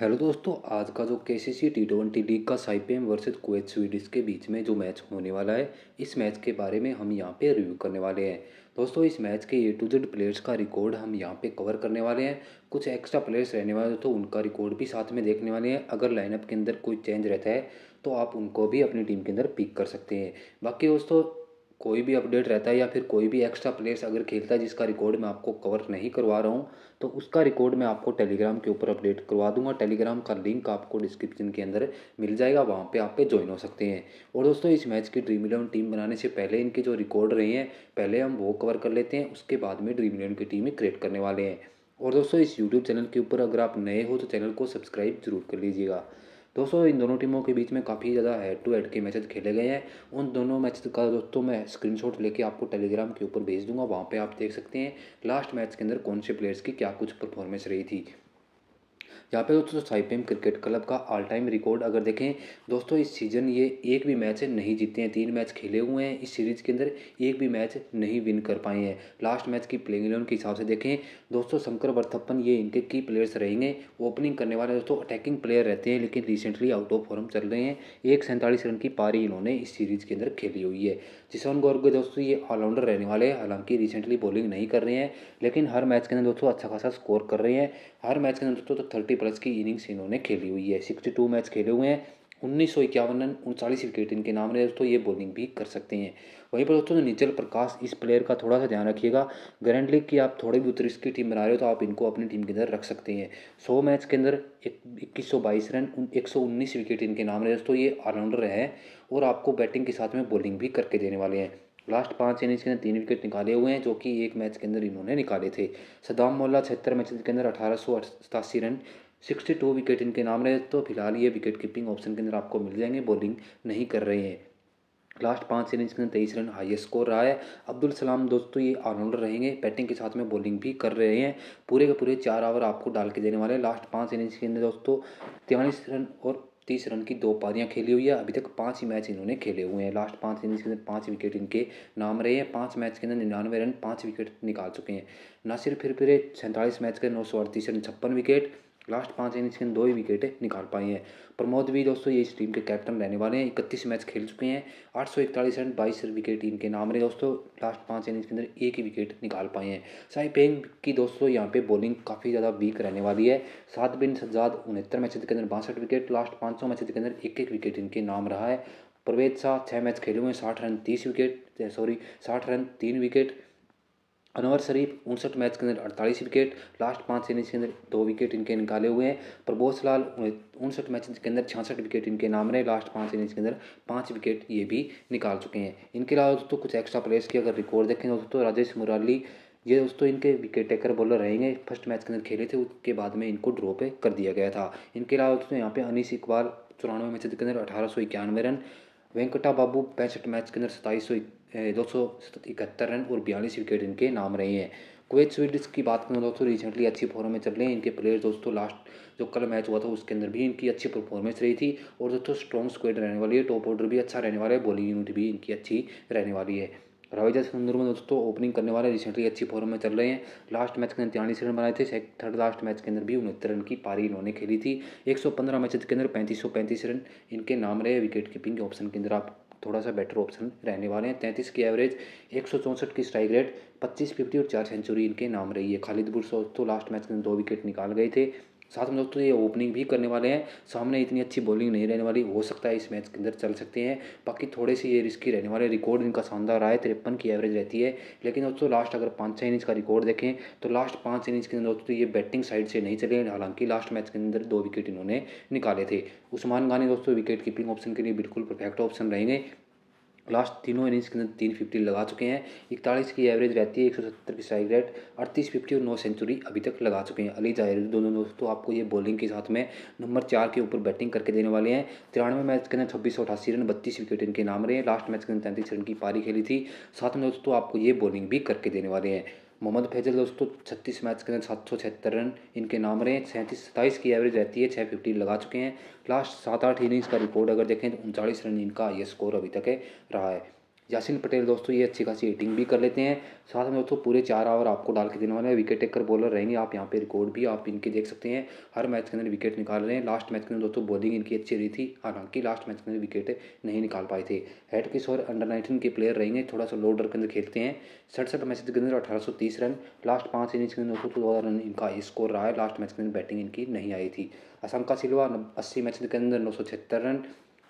hello दोस्तों आज का जो K C C T twenty league का साइपेम वर्सेस कुवैत स्वीडिश के बीच में जो मैच होने वाला है इस मैच के बारे में हम यहाँ पे रिव्यू करने वाले हैं दोस्तों इस मैच के ए टू जेड प्लेयर्स का रिकॉर्ड हम यहाँ पे कवर करने वाले हैं कुछ एक्स्ट्रा प्लेयर्स रहने वाले तो उनका रिकॉर्ड भी साथ में देखने वाले हैं अगर लाइनअप के अंदर कोई चेंज रहता है तो आप उनको भी अपनी टीम के अंदर पिक कर सकते हैं बाकी दोस्तों कोई भी अपडेट रहता है या फिर कोई भी एक्स्ट्रा प्लेयर्स अगर खेलता है जिसका रिकॉर्ड मैं आपको कवर नहीं करवा रहा हूँ तो उसका रिकॉर्ड मैं आपको टेलीग्राम के ऊपर अपडेट करवा दूंगा टेलीग्राम का लिंक आपको डिस्क्रिप्शन के अंदर मिल जाएगा वहाँ पे आप पे ज्वाइन हो सकते हैं और दोस्तों इस मैच की ड्रीम इलेवन टीम बनाने से पहले इनके जो रिकॉर्ड रहे हैं पहले हम वो कवर कर लेते हैं उसके बाद में ड्रीम इलेवन की टीम क्रिएट करने वाले हैं और दोस्तों इस यूट्यूब चैनल के ऊपर अगर आप नए हो तो चैनल को सब्सक्राइब जरूर कर लीजिएगा दोस्तों इन दोनों टीमों के बीच में काफ़ी ज़्यादा हेड टू हेड के मैचेस खेले गए हैं उन दोनों मैच का दोस्तों मैं स्क्रीनशॉट लेके आपको टेलीग्राम के ऊपर भेज दूंगा वहाँ पे आप देख सकते हैं लास्ट मैच के अंदर कौन से प्लेयर्स की क्या कुछ परफॉर्मेंस रही थी यहाँ पे दोस्तों साइपेम क्रिकेट क्लब का ऑल टाइम रिकॉर्ड अगर देखें दोस्तों इस सीज़न ये एक भी मैच नहीं जीते हैं तीन मैच खेले हुए हैं इस सीरीज़ के अंदर एक भी मैच नहीं विन कर पाए हैं लास्ट मैच की प्लेइंग इलेवन के हिसाब से देखें दोस्तों शंकर वर्थप्पन ये इनके की प्लेयर्स रहेंगे ओपनिंग करने वाले दोस्तों अटैकिंग प्लेयर रहते हैं लेकिन रिसेंटली आउट ऑफ फॉर्म चल रहे हैं एक सैंतालीस रन की पारी इन्होंने इस सीरीज़ के अंदर खेली हुई है जिसवन के दोस्तों ये ऑलराउंडर रहने वाले हैं हालांकि रिसेंटली बॉलिंग नहीं कर रहे हैं लेकिन हर मैच के अंदर दोस्तों अच्छा खासा स्कोर कर रहे हैं हर मैच के अंदर दोस्तों तो थर्टी प्लस की इनिंग्स इन्होंने खेली हुई है सिक्सटी टू मैच खेले हुए हैं उन्नीस सौ इक्यावन रन उनचालीस विकेट इनके नाम रहे दोस्तों ये बॉलिंग भी कर सकते हैं वहीं पर दोस्तों निचल प्रकाश इस प्लेयर का थोड़ा सा ध्यान रखिएगा ग्रैंड लीग की आप थोड़े भी उत्तर की टीम बना रहे हो तो आप इनको अपनी टीम के अंदर रख सकते हैं सौ मैच के अंदर इक्कीस सौ बाईस रन एक सौ उन्नीस विकेट इनके नाम रहे दोस्तों ये ऑलराउंडर हैं और आपको बैटिंग के साथ में बॉलिंग भी करके देने वाले हैं लास्ट पाँच इनिंग्स के अंदर तीन विकेट निकाले हुए हैं जो कि एक मैच के अंदर इन्होंने निकाले थे सदाम मोल्ला छिहत्तर मैच के अंदर अठारह सौ सतासी रन सिक्सटी टू विकेट इनके नाम रहे तो फिलहाल ये विकेट कीपिंग ऑप्शन के अंदर आपको मिल जाएंगे बॉलिंग नहीं कर रहे हैं लास्ट पाँच इनिंग्स के अंदर तेईस रन हाईएस्ट स्कोर रहा है अब्दुल सलाम दोस्तों ये ऑलराउंडर रहेंगे बैटिंग के साथ में बॉलिंग भी कर रहे हैं पूरे के पूरे चार ओवर आपको डाल के देने वाले हैं लास्ट पाँच इनिंग्स के अंदर दोस्तों तिवालीस रन और तीस रन की दो पारियां खेली हुई है अभी तक पाँच ही मैच इन्होंने खेले हुए हैं लास्ट पाँच इनिंग्स के अंदर पाँच विकेट इनके नाम रहे हैं पाँच मैच के अंदर निन्यानवे रन पाँच विकेट निकाल चुके हैं नासिर फिर फिर सैंतालीस मैच के नौ सौ अड़तीस रन छप्पन विकेट लास्ट पाँच इनिंग्स के दो ही विकेटें निकाल पाई हैं प्रमोद भी दोस्तों ये इस टीम के कैप्टन रहने वाले हैं इकतीस मैच खेल चुके हैं आठ सौ इकतालीस रन बाईस विकेट इनके नाम रहे दोस्तों लास्ट पाँच इनिंग्स के अंदर एक ही विकेट निकाल पाए हैं साई पेंग की दोस्तों यहाँ पे बॉलिंग काफ़ी ज़्यादा वीक रहने वाली है सात बिन सज्जाद उनहत्तर मैच के अंदर बासठ विकेट लास्ट पाँच सौ मैच के अंदर एक एक विकेट इनके नाम रहा है प्रवेद शाह छः मैच खेले हुए हैं साठ रन तीस विकेट सॉरी साठ रन तीन विकेट अनवर शरीफ उनसठ मैच के अंदर अड़तालीस विकेट लास्ट पाँच इनिंग्स के अंदर दो विकेट इनके निकाले हुए हैं प्रबोस लाल उनसठ मैच के अंदर छियासठ विकेट इनके नाम रहे लास्ट पाँच इनिंग्स के अंदर पाँच विकेट ये भी निकाल चुके हैं इनके अलावा दोस्तों कुछ एक्स्ट्रा प्लेयर्स की अगर रिकॉर्ड देखें तो दोस्तों राजेश मुराली ये दोस्तों इनके विकेट टेकर बॉलर रहेंगे फर्स्ट मैच के अंदर खेले थे उसके बाद में इनको ड्रॉ पे कर दिया गया था इनके अलावा दोस्तों यहाँ पे अनिस इकबाल चौरानवे मैच के अंदर अठारह सौ इक्यानवे रन वेंकटा बाबू पैंसठ मैच के अंदर सताईस सौ दो सौ इकहत्तर रन और बयालीस विकेट इनके नाम रहे हैं कुवैत स्वीडिस की बात करें दोस्तों रिसेंटली अच्छी फॉर्म में चल रहे हैं इनके प्लेयर दोस्तों लास्ट जो कल मैच हुआ था उसके अंदर भी इनकी अच्छी परफॉर्मेंस रही थी और दोस्तों स्ट्रॉन्ग स्क्वेड रहने वाली है टॉप ऑर्डर भी अच्छा रहने वाला है बॉलिंग यूनिट भी इनकी अच्छी रहने वाली है रविजा सुंदर में दोस्तों ओपनिंग करने वाले रिसेंटली अच्छी फॉर्म में चल रहे हैं लास्ट मैच के अंदर तिरालीस रन बनाए थे थर्ड लास्ट मैच के अंदर भी उनहत्तर रन की पारी इन्होंने खेली थी एक सौ पंद्रह मैच के अंदर पैंतीस सौ पैंतीस रन इनके नाम रहे विकेट कीपिंग के ऑप्शन के अंदर आप थोड़ा सा बेटर ऑप्शन रहने वाले हैं तैंतीस की एवरेज एक सौ की स्ट्राइक रेट पच्चीस फिफ्टी और चार सेंचुरी इनके नाम रही है खालिद बुरसो तो लास्ट मैच में दो विकेट निकाल गए थे साथ में दोस्तों ये ओपनिंग भी करने वाले हैं सामने इतनी अच्छी बॉलिंग नहीं रहने वाली हो सकता है इस मैच के अंदर चल सकते हैं बाकी थोड़े से ये रिस्की रहने वाले रिकॉर्ड इनका शानदार रहा है तिरपन की एवरेज रहती है लेकिन दोस्तों लास्ट अगर पाँच छः इनिंग का रिकॉर्ड देखें तो लास्ट पाँच इनिंग्स के अंदर दोस्तों ये बैटिंग साइड से नहीं चले हालांकि लास्ट मैच के अंदर दो विकेट इन्होंने निकाले थे उस्मान गानी दोस्तों विकेट कीपिंग ऑप्शन के लिए बिल्कुल परफेक्ट ऑप्शन रहेंगे लास्ट तीनों इनिंग्स के अंदर तीन फिफ्टी लगा चुके हैं इकतालीस की एवरेज रहती है एक सौ सत्तर की स्ट्राइक रेट अड़तीस फिफ्टी और नौ सेंचुरी अभी तक लगा चुके हैं अली जाहिर दोनों दोस्तों आपको ये बॉलिंग के साथ में नंबर चार के ऊपर बैटिंग करके देने वाले हैं तिरानवे मैच के अंदर छब्बीस सौ अठासी रन बत्तीस विकेट इनके नाम रहे हैं लास्ट मैच के अंदर तैंतीस रन की पारी खेली थी साथ में दोस्तों आपको ये बॉलिंग भी करके देने वाले हैं मोहम्मद फैजल दोस्तों छत्तीस मैच के अंदर सात सौ छिहत्तर रन इनके नाम रहे सैंतीस सत्ताईस की एवरेज रहती है छः फिफ्टी लगा चुके हैं लास्ट सात आठ इनिंग्स का रिकॉर्ड अगर देखें तो उनचालीस रन इनका ये स्कोर अभी तक है रहा है यासिन पटेल दोस्तों ये अच्छी खासी हिटिंग भी कर लेते हैं साथ में दोस्तों पूरे चार ओवर आपको डाल के देने वाले हैं विकेट टेकर बॉलर रहेंगे आप यहाँ पे रिकॉर्ड भी आप इनके देख सकते हैं हर मैच के अंदर विकेट निकाल रहे हैं लास्ट मैच के अंदर दोस्तों बॉलिंग इनकी अच्छी रही थी हालांकि लास्ट मैच के अंदर विकेट नहीं निकाल पाए थे हेड किशोर अंडर नाइनटीन के प्लेयर रहेंगे थोड़ा सा लोडर के अंदर खेलते हैं सड़सठ मैच के अंदर अठारह रन लास्ट पाँच इनिंग्स के अंदर दोस्तों दो रन इनका स्कोर रहा है लास्ट मैच के अंदर बैटिंग इनकी नहीं आई थी असंका सिल्वा अस्सी मैच के अंदर नौ रन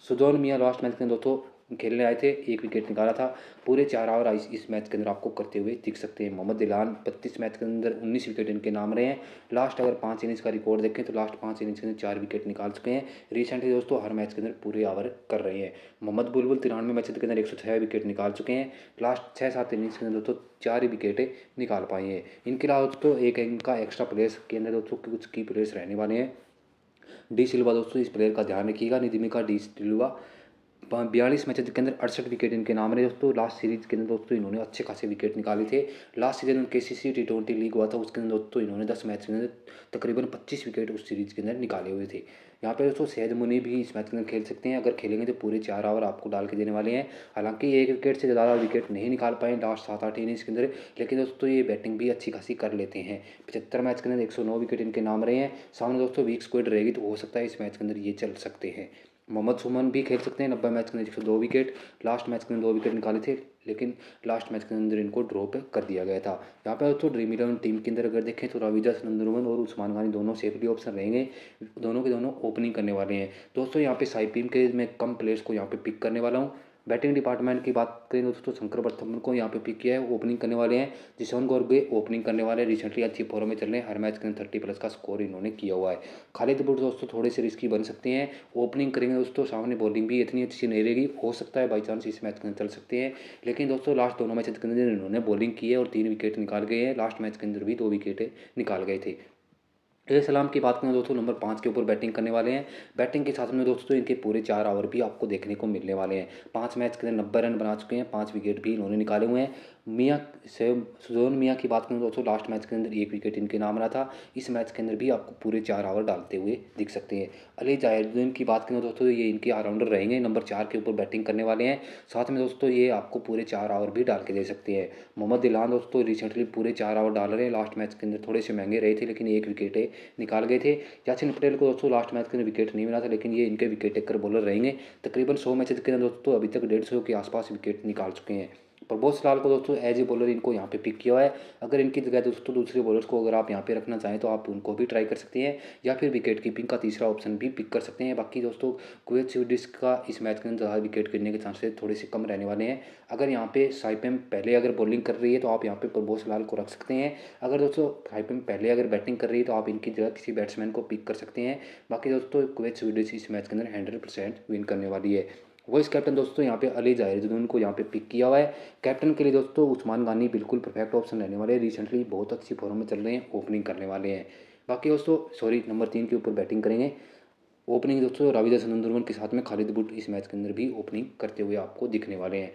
सुजोन मियाँ लास्ट मैच के अंदर दोस्तों खेलने आए थे एक विकेट निकाला था पूरे चार ओवर इस, इस मैच के अंदर आपको करते हुए दिख सकते हैं मोहम्मद दिलान बत्तीस मैच के अंदर उन्नीस विकेट इनके नाम रहे हैं लास्ट अगर पाँच इनिंग्स का रिकॉर्ड देखें तो लास्ट पाँच इनिंग्स के अंदर चार विकेट निकाल चुके हैं रिसेंटली दोस्तों हर मैच के अंदर पूरे ओवर कर रहे हैं मोहम्मद बुलबुल तिरानवे मैच के अंदर एक सौ विकेट निकाल चुके हैं लास्ट छः सात इनिंग्स के अंदर दोस्तों चार ही विकेटें निकाल पाए हैं इनके अलावा दोस्तों एक इनका एक्स्ट्रा प्लेयर्स के अंदर दोस्तों कुछ की प्लेयर्स रहने वाले हैं डी सिल्वा दोस्तों इस प्लेयर का ध्यान रखिएगा निधिमिका डी सिल्वा बयालीस मैचेज के अंदर अड़सठ विकेट इनके नाम रहे दोस्तों लास्ट सीरीज के अंदर दोस्तों इन्होंने अच्छे खासे विकेट निकाले थे लास्ट सीजन के C C T twenty league हुआ था उसके अंदर दोस्तों इन्होंने दस मैच के अंदर तकरीबन पच्चीस विकेट उस सीरीज के अंदर निकाले हुए थे यहाँ पे दोस्तों सैद मुनी भी इस मैच के अंदर खेल सकते हैं अगर खेलेंगे तो पूरे चार ओवर आपको डाल के देने वाले हैं हालांकि एक विकेट से ज़्यादा विकेट नहीं निकाल पाए लास्ट सात आठ इनिंग्स के अंदर लेकिन दोस्तों ये बैटिंग भी अच्छी खासी कर लेते हैं पचहत्तर मैच के अंदर एक सौ नौ विकेट इनके नाम रहे हैं सामने दोस्तों वीक स्क्वेड रहेगी तो हो सकता है इस मैच के अंदर ये चल सकते हैं मोहम्मद सुमन भी खेल सकते हैं नब्बे मैच के अंदर एक सौ दो विकेट लास्ट मैच के अंदर दो विकेट निकाले थे लेकिन लास्ट मैच के अंदर इनको ड्रॉप कर दिया गया था यहाँ पर तो ड्रीम इलेवन टीम के अंदर अगर देखें तो रविजा नंदनवन और उस्मान खानी दोनों सेफ्टी ऑप्शन रहेंगे दोनों के दोनों ओपनिंग करने वाले हैं दोस्तों यहाँ पे साई के मैं कम प्लेयर्स को यहाँ पे पिक करने वाला हूँ बैटिंग डिपार्टमेंट की बात करें दोस्तों तो शंकर प्रथमन को यहाँ पे पिक किया है ओपनिंग करने वाले हैं जिसवन गौरगे ओपनिंग करने वाले हैं रिसेंटली अच्छी फॉर्म में चल रहे हैं हर मैच के अंदर थर्टी प्लस का स्कोर इन्होंने किया हुआ है खालिद बुट दोस्तों थोड़े से रिस्की बन सकते हैं ओपनिंग करेंगे दोस्तों सामने बॉलिंग भी इतनी अच्छी नहीं रहेगी हो सकता है बाई चांस इस मैच के अंदर चल सकते हैं लेकिन दोस्तों लास्ट दोनों मैच के अंदर इन्होंने बॉलिंग की है और तीन विकेट निकाल गए हैं लास्ट मैच के अंदर भी दो विकेट निकाल गए थे सलाम की बात करें तो दोस्तों नंबर पाँच के ऊपर बैटिंग करने वाले हैं बैटिंग के साथ में दोस्तों तो इनके पूरे चार ओवर भी आपको देखने को मिलने वाले हैं पाँच मैच के अंदर नब्बे रन बना चुके हैं पाँच विकेट भी इन्होंने निकाले हुए हैं मियाँ से सुजोन मियाँ की बात करूँ तो दोस्तों लास्ट मैच के अंदर एक विकेट इनके नाम रहा था इस मैच के अंदर भी आपको पूरे चार ओवर डालते हुए दिख सकते हैं अली जायदुद्दीन की बात करें तो दोस्तों ये इनके ऑलराउंडर रहेंगे नंबर चार के ऊपर बैटिंग करने वाले हैं साथ में दोस्तों ये आपको पूरे चार ओवर भी डाल के दे सकते हैं मोहम्मद दिलान दोस्तों रिसेंटली पूरे चार ओवर डाल रहे हैं लास्ट मैच के अंदर थोड़े से महंगे रहे थे लेकिन एक विकेटें निकाल गए थे याचिन पटेल को दोस्तों लास्ट मैच के अंदर विकेट नहीं मिला था लेकिन ये इनके विकेट टेकर बॉलर रहेंगे तकरीबन सौ मैच के अंदर दोस्तों अभी तक डेढ़ सौ के आसपास विकेट निकाल चुके हैं प्रबोध लाल को दोस्तों एज ए बॉलर इनको यहाँ पे पिक किया हुआ है अगर इनकी जगह दोस्तों दूसरे बॉलर्स को अगर आप यहाँ पे रखना चाहें तो आप उनको भी ट्राई कर सकते हैं या फिर विकेट कीपिंग का तीसरा ऑप्शन भी पिक कर सकते हैं बाकी दोस्तों कुवैत स्वीडिश का इस मैच के अंदर ज़्यादा विकेट गिरने के चांसेस थोड़े से कम रहने वाले हैं अगर यहाँ पे साइपेम पहले अगर बॉलिंग कर रही है तो आप यहाँ पे प्रबोध लाल को रख सकते हैं अगर दोस्तों साइपम पहले अगर बैटिंग कर रही है तो आप इनकी जगह किसी बैट्समैन को पिक कर सकते हैं बाकी दोस्तों कुवैत स्वीडिश इस मैच के अंदर हंड्रेड परसेंट विन करने वाली है वाइस कैप्टन दोस्तों यहाँ पे अली जाहिर जिन्होंने उनको यहाँ पे पिक किया हुआ है कैप्टन के लिए दोस्तों उस्मान गानी बिल्कुल परफेक्ट ऑप्शन रहने वाले हैं रिसेंटली बहुत अच्छी फॉर्म में चल रहे हैं ओपनिंग करने वाले हैं बाकी दोस्तों सॉरी नंबर तीन के ऊपर बैटिंग करेंगे ओपनिंग दोस्तों राविदास नंदुरमन के साथ में खालिद बुट इस मैच के अंदर भी ओपनिंग करते हुए आपको दिखने वाले हैं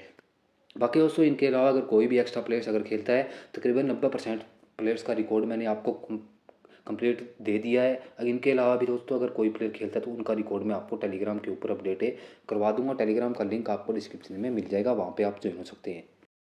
बाकी दोस्तों इनके अलावा अगर कोई भी एक्स्ट्रा प्लेयर्स अगर खेलता है तकरीबन नब्बे परसेंट प्लेयर्स का रिकॉर्ड मैंने आपको कंप्लीट दे दिया है अगर इनके अलावा भी दोस्तों अगर कोई प्लेयर खेलता है तो उनका रिकॉर्ड मैं आपको टेलीग्राम के ऊपर अपडेट करवा दूंगा टेलीग्राम का लिंक आपको डिस्क्रिप्शन में मिल जाएगा वहाँ पर आप ज्वाइन हो सकते हैं